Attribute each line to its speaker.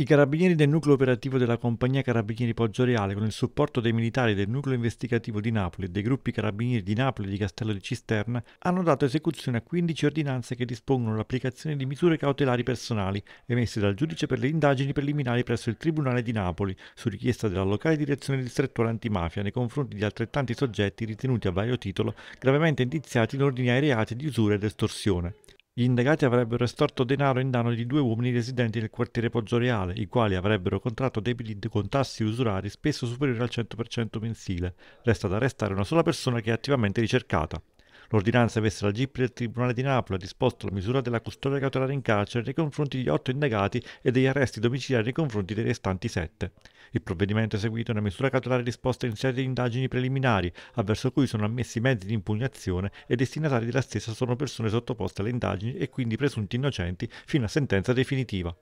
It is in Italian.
Speaker 1: I carabinieri del nucleo operativo della compagnia Carabinieri Poggioreale, con il supporto dei militari del nucleo investigativo di Napoli e dei gruppi carabinieri di Napoli e di Castello di Cisterna, hanno dato esecuzione a 15 ordinanze che dispongono l'applicazione di misure cautelari personali emesse dal giudice per le indagini preliminari presso il Tribunale di Napoli, su richiesta della locale direzione distrettuale antimafia nei confronti di altrettanti soggetti ritenuti a vario titolo gravemente indiziati in ordine ai reati di usura ed estorsione. Gli indagati avrebbero estorto denaro in danno di due uomini residenti nel quartiere Poggioreale, i quali avrebbero contratto debiti con tassi usurari spesso superiori al 100% mensile. Resta da arrestare una sola persona che è attivamente ricercata. L'ordinanza avesse la GIP del Tribunale di Napoli ha disposto la misura della custodia cautelare in carcere nei confronti di otto indagati e degli arresti domiciliari nei confronti dei restanti sette. Il provvedimento è seguito una misura cautelare disposta in serie di indagini preliminari, avverso cui sono ammessi mezzi di impugnazione e destinatari della stessa sono persone sottoposte alle indagini e quindi presunti innocenti fino a sentenza definitiva.